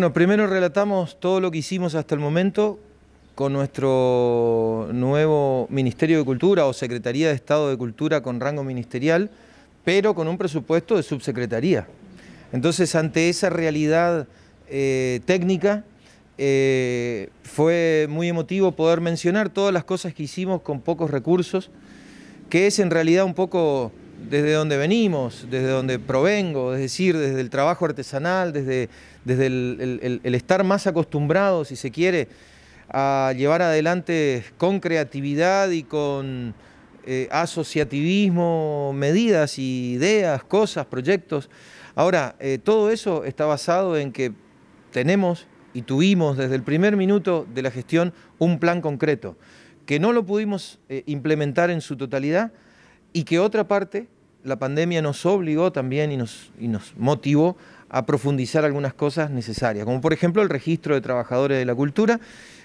Bueno, primero relatamos todo lo que hicimos hasta el momento con nuestro nuevo Ministerio de Cultura o Secretaría de Estado de Cultura con rango ministerial, pero con un presupuesto de subsecretaría. Entonces, ante esa realidad eh, técnica, eh, fue muy emotivo poder mencionar todas las cosas que hicimos con pocos recursos, que es en realidad un poco desde donde venimos, desde donde provengo, es decir, desde el trabajo artesanal, desde, desde el, estar más acostumbrado, si se quiere, a llevar adelante con creatividad y con eh, asociativismo medidas, ideas, cosas, proyectos. Ahora, eh, todo eso está basado en que tenemos y tuvimos desde el primer minuto de la gestión un plan concreto, que no lo pudimos eh, implementar en su totalidad, y que otra parte la pandemia nos obligó también y nos, motivó a profundizar algunas cosas necesarias, como por ejemplo el registro de trabajadores de la cultura,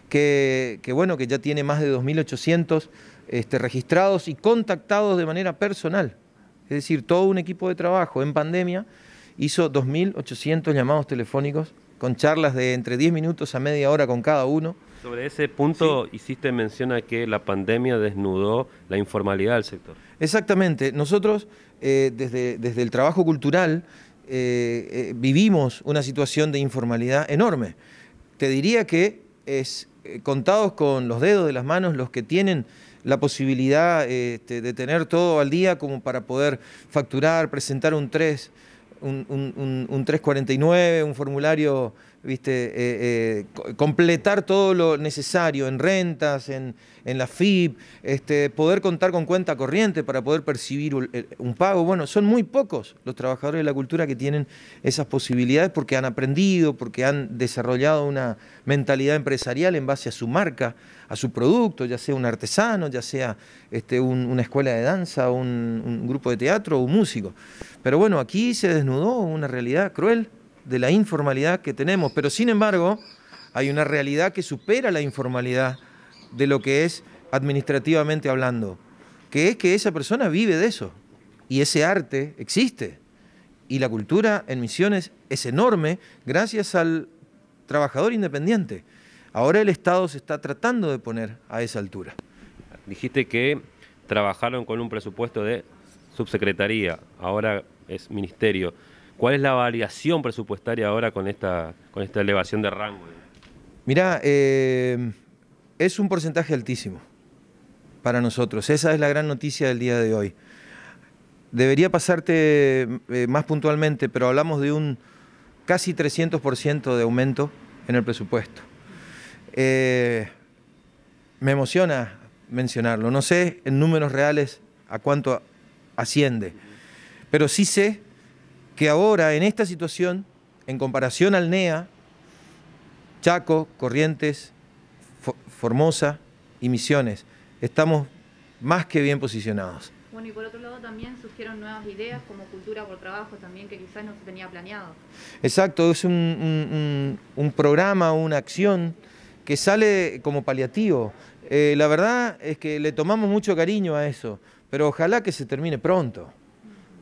que, bueno, que ya tiene más de 2.800 este, registrados y contactados de manera personal. Es decir, todo un equipo de trabajo en pandemia hizo 2.800 llamados telefónicos con charlas de entre 10 minutos a media hora con cada uno. Sobre ese punto hiciste mención a que la pandemia desnudó la informalidad del sector. Exactamente. Nosotros, eh, desde, desde el trabajo cultural, eh, eh, vivimos una situación de informalidad enorme. Te diría que es contados con los dedos de las manos los que tienen la posibilidad este, de tener todo al día como para poder facturar, presentar un 3, un, un 349, un formulario viste, eh, eh, completar todo lo necesario en rentas, en, la FIP, este, poder contar con cuenta corriente para poder percibir eh, un, pago. Bueno, son muy pocos los trabajadores de la cultura que tienen esas posibilidades porque han aprendido, porque han desarrollado una mentalidad empresarial en base a su marca, a su producto, ya sea un artesano, ya sea este, una escuela de danza, un, un grupo de teatro o un músico. Pero bueno, aquí se desnudó una realidad cruel de la informalidad que tenemos, pero sin embargo hay una realidad que supera la informalidad de lo que es administrativamente hablando, que es que esa persona vive de eso y ese arte existe. Y la cultura en Misiones es enorme gracias al trabajador independiente. Ahora el Estado se está tratando de poner a esa altura. Dijiste que trabajaron con un presupuesto de subsecretaría, ahora es ministerio. ¿Cuál es la variación presupuestaria ahora con esta, con esta elevación de rango? Mirá, eh, es un porcentaje altísimo para nosotros. Esa es la gran noticia del día de hoy. Debería pasarte eh, más puntualmente, pero hablamos de un casi 300% de aumento en el presupuesto. Eh, me emociona mencionarlo. No sé en números reales a cuánto asciende, pero sí sé que ahora en esta situación, en comparación al NEA, Chaco, Corrientes, Formosa y Misiones, estamos más que bien posicionados. Bueno, y por otro lado también surgieron nuevas ideas como cultura por trabajo también que quizás no se tenía planeado. Exacto, es un, programa, una acción que sale como paliativo. Eh, la verdad es que le tomamos mucho cariño a eso, pero ojalá que se termine pronto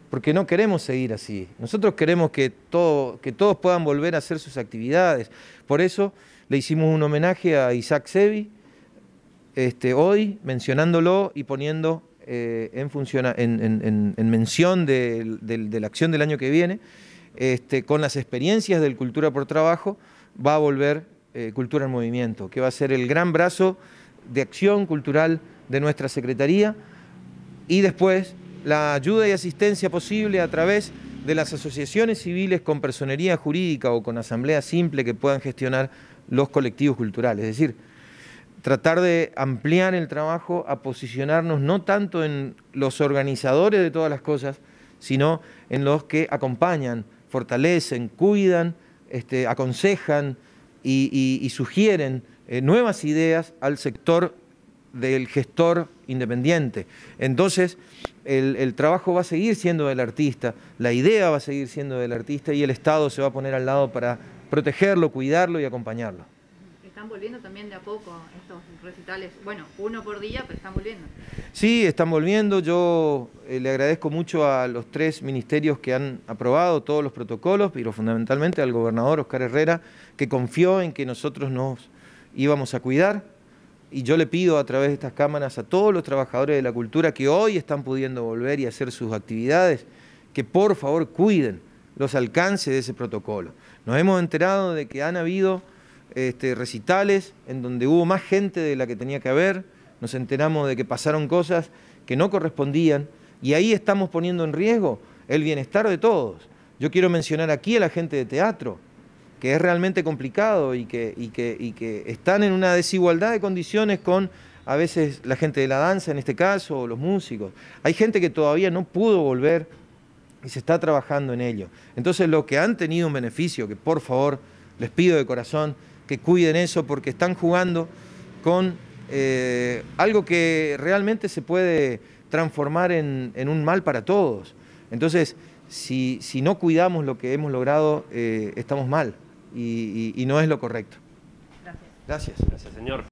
porque no queremos seguir así. Nosotros queremos que, todos puedan volver a hacer sus actividades. Por eso le hicimos un homenaje a Isaac Sebi este, hoy, mencionándolo y poniendo eh, en, en, mención de, la acción del año que viene, este, con las experiencias del Cultura por Trabajo, va a volver eh, Cultura en Movimiento, que va a ser el gran brazo de acción cultural de nuestra Secretaría y después la ayuda y asistencia posible a través de las asociaciones civiles con personería jurídica o con asamblea simple que puedan gestionar los colectivos culturales. Es decir, tratar de ampliar el trabajo a posicionarnos no tanto en los organizadores de todas las cosas, sino en los que acompañan, fortalecen, cuidan, este, aconsejan y, sugieren eh, nuevas ideas al sector del gestor independiente. Entonces, el, trabajo va a seguir siendo del artista, la idea va a seguir siendo del artista y el Estado se va a poner al lado para protegerlo, cuidarlo y acompañarlo. Están volviendo también de a poco estos recitales, bueno, uno por día, pero están volviendo. Sí, están volviendo. Yo eh, le agradezco mucho a los tres ministerios que han aprobado todos los protocolos, pero fundamentalmente al gobernador Oscar Herrera, que confió en que nosotros nos íbamos a cuidar y yo le pido a través de estas cámaras a todos los trabajadores de la cultura que hoy están pudiendo volver y hacer sus actividades, que por favor cuiden los alcances de ese protocolo. Nos hemos enterado de que han habido este, recitales en donde hubo más gente de la que tenía que haber, nos enteramos de que pasaron cosas que no correspondían y ahí estamos poniendo en riesgo el bienestar de todos. Yo quiero mencionar aquí a la gente de teatro, que es realmente complicado y que, están en una desigualdad de condiciones con a veces la gente de la danza, en este caso, o los músicos. Hay gente que todavía no pudo volver y se está trabajando en ello. Entonces, los que han tenido un beneficio, que por favor les pido de corazón que cuiden eso porque están jugando con eh, algo que realmente se puede transformar en, un mal para todos. Entonces, si, no cuidamos lo que hemos logrado, eh, estamos mal y, y, y no es lo correcto. Gracias, gracias, gracias señor.